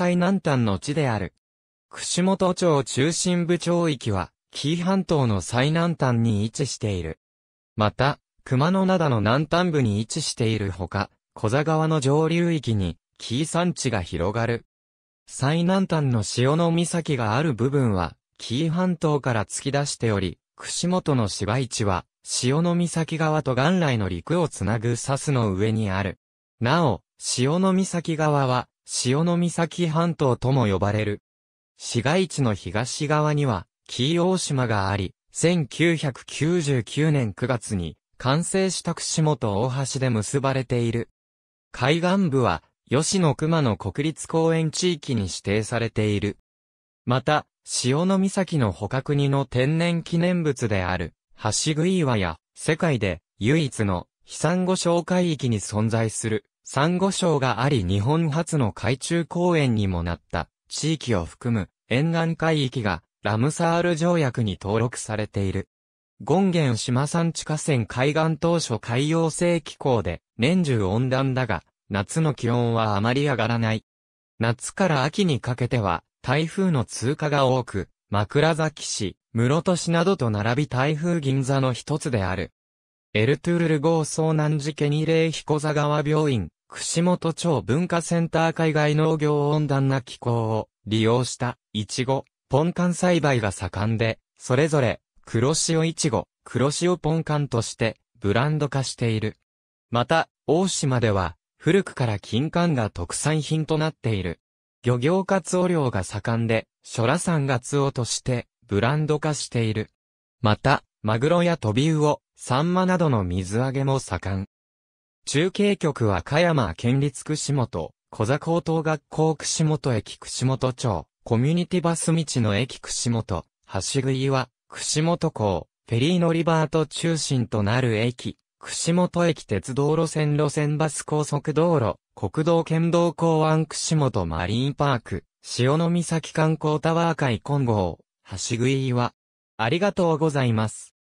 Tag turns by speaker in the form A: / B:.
A: 最南端の地である。串本町中心部町域は、紀伊半島の最南端に位置している。また、熊野灘の南端部に位置しているほか、小座川の上流域に、紀伊山地が広がる。最南端の潮の岬がある部分は、紀伊半島から突き出しており、串本の市街地は、潮の岬側と元来の陸をつなぐサスの上にある。なお、潮の岬側は、潮岬半島とも呼ばれる。市街地の東側には、紀伊大島があり、1999年9月に、完成した串本大橋で結ばれている。海岸部は、吉野熊の国立公園地域に指定されている。また、潮岬の捕獲にの天然記念物である、橋食岩や、世界で唯一の、飛散後小海域に存在する、サンゴ礁があり日本初の海中公園にもなった地域を含む沿岸海域がラムサール条約に登録されている。権現島山地下線海岸当初海洋性気候で年中温暖だが夏の気温はあまり上がらない。夏から秋にかけては台風の通過が多く枕崎市、室戸市などと並び台風銀座の一つである。エルトゥールル号遭難事ケニレイ彦座川病院、串本町文化センター海外農業温暖な気候を利用したイチゴ、ポンカン栽培が盛んで、それぞれ黒潮イチゴ、黒潮ポンカンとしてブランド化している。また、大島では古くから金柑が特産品となっている。漁業活動量が盛んで、諸羅産ガツオとしてブランド化している。また、マグロやトビウオ、サンマなどの水揚げも盛ん。中継局は香山県立串本、小座高等学校串本駅串本町、コミュニティバス道の駅串本、橋食いは、串本港、フェリー乗り場と中心となる駅、串本駅鉄道路線路線バス高速道路、国道県道港湾串本マリンパーク、潮の岬観光タワー会混合、橋食いは、ありがとうございます。